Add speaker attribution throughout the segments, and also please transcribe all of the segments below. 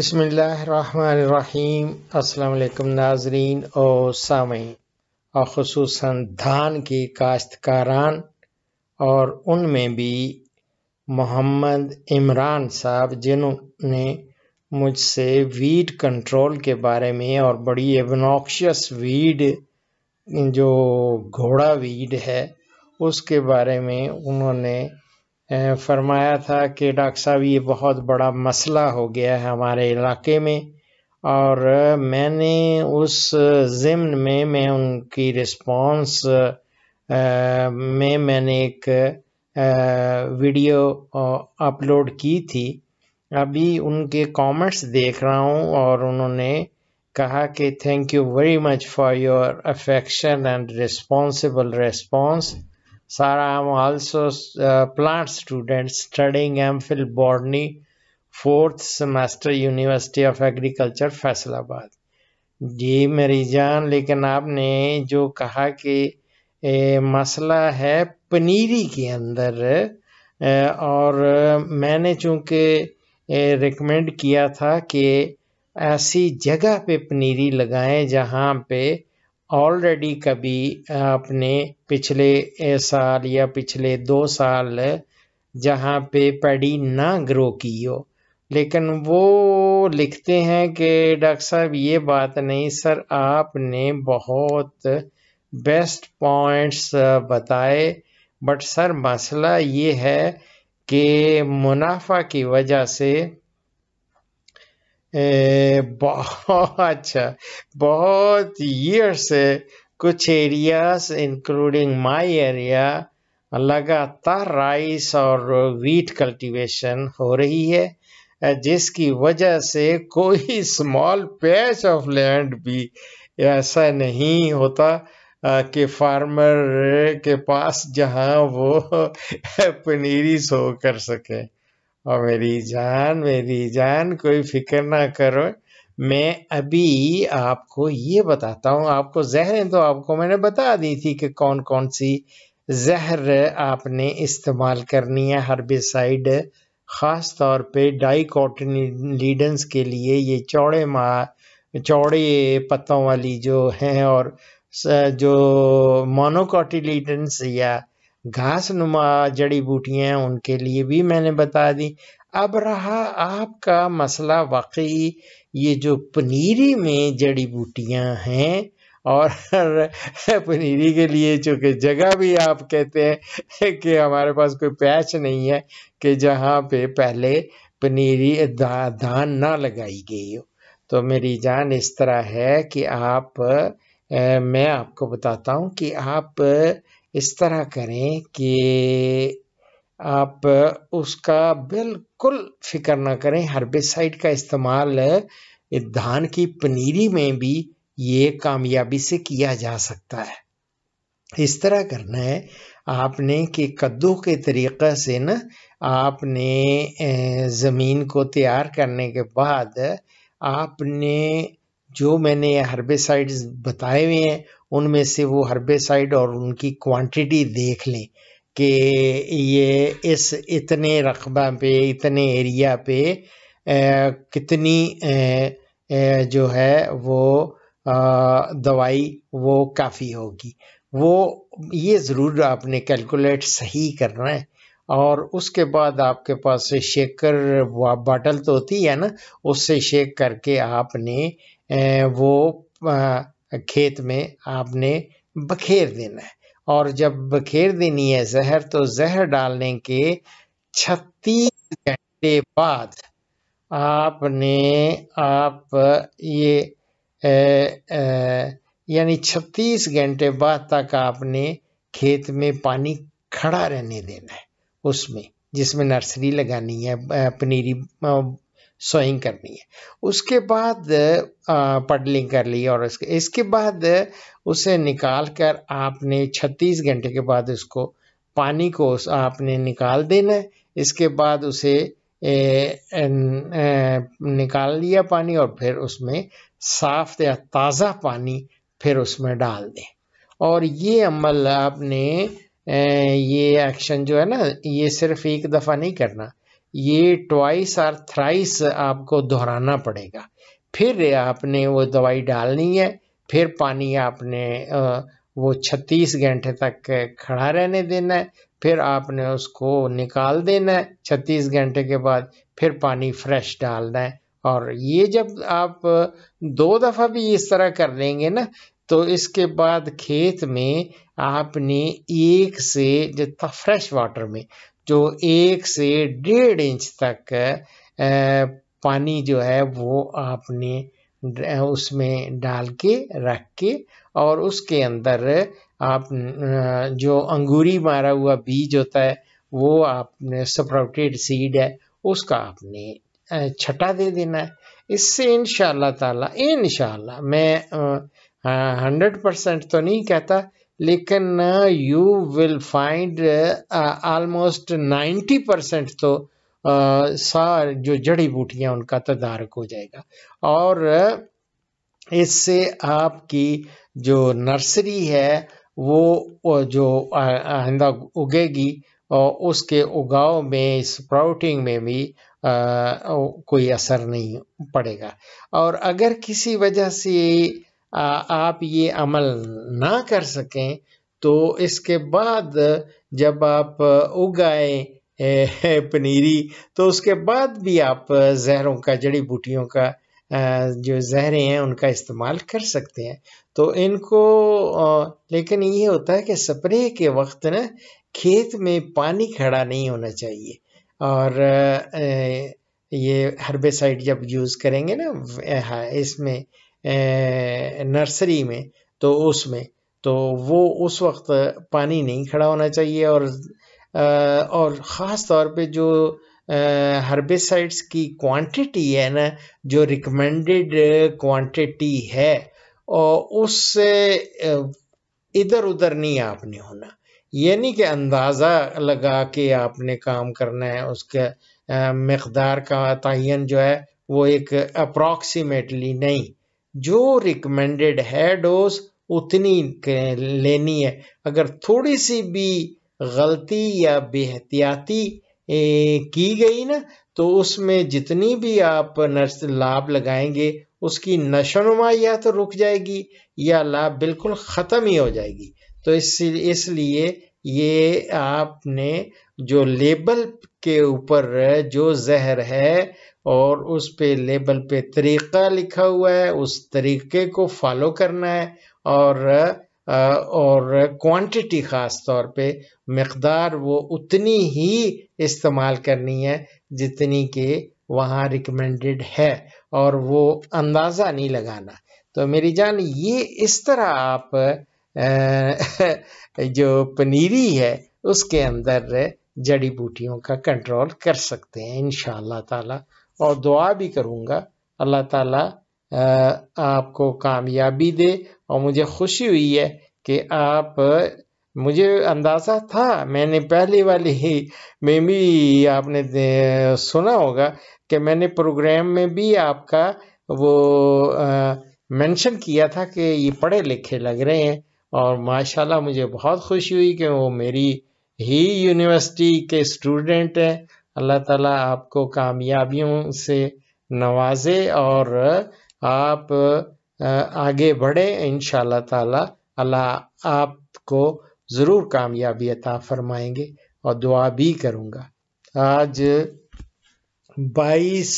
Speaker 1: بسم اللہ الرحمن الرحیم السلام علیکم ناظرین اور سامعین اور خصوصاً دھان کے کاشتکاران اور ان میں بھی محمد عمران صاحب جنہوں نے مجھ سے ویڈ کنٹرول کے بارے میں اور بڑی ایبنوکشیس ویڈ جو گھوڑا ویڈ ہے اس کے بارے میں انہوں نے فرمایا تھا کہ ڈاکٹر صاحب یہ بہت بڑا مسئلہ ہو گیا ہے ہمارے علاقے میں اور میں نے اس ضمن میں میں ان کی رسپانس میں میں نے ایک ویڈیو اپلوڈ کی تھی ابھی ان کے کامنٹس دیکھ رہا ہوں اور انہوں نے کہا کہ thank you very much for your affection and responsible response سارا ہم also plant student studying M Phil بورنی fourth semester university of agriculture Faisalabad جی جان لیکن آپ نے جو کہا کہ مسئلہ ہے پنیری کے اندر اور میں نے چونکہ ریکمینڈ کیا تھا کہ ایسی جگہ پہ پنیری لگائیں جہاں پہ آلریڈی کبھی آپ نے پچھلے سال یا پچھلے دو سال جہاں پہ پیڈی نہ گرو کی ہو لیکن وہ لکھتے ہیں کہ ڈاکٹر صاحب یہ بات نہیں سر آپ نے بہت بیسٹ پوائنٹس بتائے بٹ سر مسئلہ یہ ہے کہ منافع کی وجہ سے بہت اچھا بہت ایئر سے کچھ ایریاز انکلوڈنگ مائی ایریا لگاتار رائس اور ویٹ کلٹیویشن ہو رہی ہے جس کی وجہ سے کوئی اسمال پیچ آف لینڈ بھی ایسا نہیں ہوتا کہ فارمر کے پاس جہاں وہ پنیریز سو کر سکیں اور میری جان میری جان کوئی فکر نہ کرو میں ابھی آپ کو یہ بتاتا ہوں آپ کو زہریں تو آپ کو میں نے بتا دی تھی کہ کون کون سی زہر آپ نے استعمال کرنی ہے ہربیسائڈ سائڈ خاص طور پہ ڈائی کوٹن لیڈنس کے لیے یہ چوڑے ماہ چوڑے پتوں والی جو ہیں اور جو مونوکاٹیلیڈنس یا گھاس نما جڑی بوٹیاں ہیں ان کے لیے بھی میں نے بتا دی اب رہا آپ کا مسئلہ واقعی یہ جو پنیری میں جڑی بوٹیاں ہیں اور پنیری کے لیے چونکہ جگہ بھی آپ کہتے ہیں کہ ہمارے پاس کوئی پیچ نہیں ہے کہ جہاں پہ پہلے پنیری دان نہ لگائی گئی ہو تو میری جان اس طرح ہے کہ آپ میں آپ کو بتاتا ہوں کہ آپ اس طرح کریں کہ آپ اس کا بالکل فکر نہ کریں ہربیسائڈ کا استعمال دھان کی پنیری میں بھی یہ کامیابی سے کیا جا سکتا ہے اس طرح کرنا ہے آپ نے کہ کدو کے طریقہ سے نا آپ نے زمین کو تیار کرنے کے بعد آپ نے جو میں نے ہربیسائڈ بتائے ہوئے ہیں ان میں سے وہ ہربے سائڈ اور ان کی کوانٹیٹی دیکھ لیں کہ یہ اس اتنے رقبہ پہ اتنے ایریا پہ کتنی جو ہے وہ دوائی وہ کافی ہوگی وہ یہ ضرور آپ نے کیلکولیٹ صحیح کرنا ہے اور اس کے بعد آپ کے پاس شیکر وہ باٹل تو ہوتی ہے نا اس سے شیک کر کے آپ نے وہ کھیت میں آپ نے بکھیر دینا ہے اور جب بکھیر دینی ہے زہر تو زہر ڈالنے کے چھتیس گھنٹے بعد آپ نے آپ یہ یعنی چھتیس گھنٹے بعد تک آپ نے کھیت میں پانی کھڑا رہنے دینا ہے اس میں جس میں نرسری لگانی ہے پنیری سوئنگ کرنی ہے اس کے بعد پڈلنگ کر لی اور اس کے اس کے بعد اسے نکال کر آپ نے چھتیس گھنٹے کے بعد اس کو پانی کو آپ نے نکال دینا ہے اس کے بعد اسے نکال لیا پانی اور پھر اس میں صاف یا تازہ پانی پھر اس میں ڈال دیں اور یہ عمل آپ نے یہ ایکشن جو ہے نا یہ صرف ایک دفعہ نہیں کرنا یہ ٹوائس اور تھرائس آپ کو دھورانا پڑے گا پھر آپ نے وہ دوائی ڈالنی ہے پھر پانی آپ نے وہ چھتیس گھنٹے تک کھڑا رہنے دینا ہے پھر آپ نے اس کو نکال دینا ہے چھتیس گھنٹے کے بعد پھر پانی فریش ڈالنا ہے اور یہ جب آپ دو دفعہ بھی اس طرح کر لیں گے نا تو اس کے بعد کھیت میں آپ نے ایک سے جتنا فریش واٹر میں جو ایک سے ڈیڑھ انچ تک پانی جو ہے وہ آپ نے اس میں ڈال کے رکھ کے اور اس کے اندر آپ جو انگوری مارا ہوا بیج ہوتا ہے وہ آپ نے سپروٹیڈ سیڈ ہے اس کا آپ نے چھٹا دے دینا ہے اس سے انشاءاللہ تعالی انشاءاللہ میں ہنڈریڈ پرسنٹ تو نہیں کہتا لیکن you will find almost ninety percent تو سار جو جڑی بوٹیاں ان کا تدارک ہو جائے گا اور اس سے آپ کی جو نرسری ہے وہ جو آئندہ اگے گی اور اس کے اگاؤ میں اسپراؤٹنگ میں بھی کوئی اثر نہیں پڑے گا اور اگر کسی وجہ سے آپ یہ عمل نہ کر سکیں تو اس کے بعد جب آپ اگائیں پنیری تو اس کے بعد بھی آپ زہروں کا جڑی بوٹیوں کا جو زہریں ہیں ان کا استعمال کر سکتے ہیں تو ان کو لیکن یہ ہوتا ہے کہ سپرے کے وقت نا کھیت میں پانی کھڑا نہیں ہونا چاہیے اور یہ ہربیسائڈ جب یوز کریں گے نا ہاں، اس میں نرسری میں تو اس میں تو وہ اس وقت پانی نہیں کھڑا ہونا چاہیے اور اور خاص طور پہ جو ہربیسائڈس کی کوانٹیٹی ہے نا جو ریکمینڈڈ کوانٹیٹی ہے اور اس سے ادھر ادھر نہیں آپ نے ہونا یعنی کہ اندازہ لگا کے آپ نے کام کرنا ہے اس کے مقدار کا تعین جو ہے وہ ایک اپروکسیمیٹلی نہیں جو ریکمینڈڈ ہے ڈوز اتنی لینی ہے اگر تھوڑی سی بھی غلطی یا بے احتیاطی کی گئی نا تو اس میں جتنی بھی آپ نرس لاب لگائیں گے اس کی نشو یا تو رک جائے گی یا لاب بالکل ختم ہی ہو جائے گی تو اس لیے یہ آپ نے جو لیبل کے اوپر جو زہر ہے اور اس پہ لیبل پہ طریقہ لکھا ہوا ہے اس طریقے کو فالو کرنا ہے اور اور کوانٹیٹی خاص طور پہ مقدار وہ اتنی ہی استعمال کرنی ہے جتنی کہ وہاں ریکمینڈڈ ہے اور وہ اندازہ نہیں لگانا تو میری جان یہ اس طرح آپ جو پنیری ہے اس کے اندر جڑی بوٹیوں کا کنٹرول کر سکتے ہیں انشاءاللہ تعالی اور دعا بھی کروں گا اللہ تعالیٰ آپ کو کامیابی دے اور مجھے خوشی ہوئی ہے کہ آپ مجھے اندازہ تھا میں نے پہلے والی ہی میں بھی آپ نے سنا ہوگا کہ میں نے پروگرام میں بھی آپ کا وہ مینشن کیا تھا کہ یہ پڑھے لکھے لگ رہے ہیں اور ماشاءاللہ اللہ مجھے بہت خوشی ہوئی کہ وہ میری ہی یونیورسٹی کے اسٹوڈنٹ ہیں اللہ تعالیٰ آپ کو کامیابیوں سے نوازے اور آپ آگے بڑھے انشاءاللہ اللہ تعالیٰ اللہ آپ کو ضرور کامیابی عطا فرمائیں گے اور دعا بھی کروں گا آج بائیس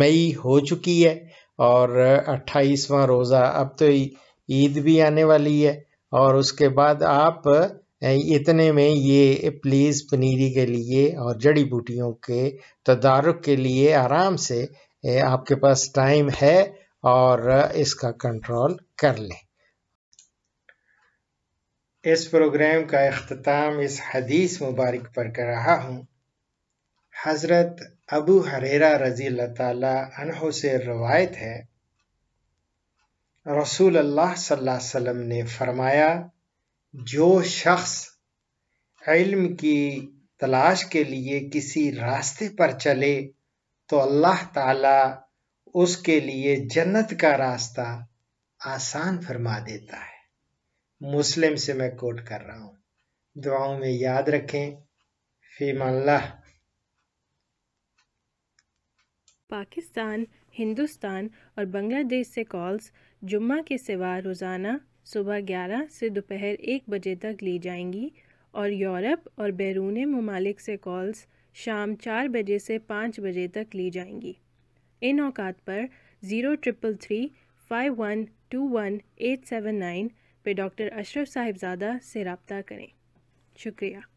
Speaker 1: مئی ہو چکی ہے اور اٹھائیسواں روزہ اب تو عید بھی آنے والی ہے اور اس کے بعد آپ اتنے میں یہ پلیز پنیری کے لیے اور جڑی بوٹیوں کے تدارک کے لیے آرام سے آپ کے پاس ٹائم ہے اور اس کا کنٹرول کر لیں اس پروگرام کا اختتام اس حدیث مبارک پر کر رہا ہوں حضرت ابو حریرا رضی اللہ تعالی عنہ سے روایت ہے رسول اللہ صلی اللہ علیہ وسلم نے فرمایا جو شخص علم کی تلاش کے لیے کسی راستے پر چلے تو اللہ تعالی اس کے لیے جنت کا راستہ آسان فرما دیتا ہے مسلم سے میں کوٹ کر رہا ہوں دعاؤں میں یاد رکھیں فیم اللہ پاکستان ہندوستان اور بنگلہ دیش سے کالز جمعہ کے سوا روزانہ صبح گیارہ سے دوپہر ایک بجے تک لی جائیں گی اور یورپ اور بیرون ممالک سے کالز شام چار بجے سے پانچ بجے تک لی جائیں گی ان اوقات پر zero triple three five one two one eight seven nine پہ ڈاکٹر اشرف صاحبزادہ سے رابطہ کریں شکریہ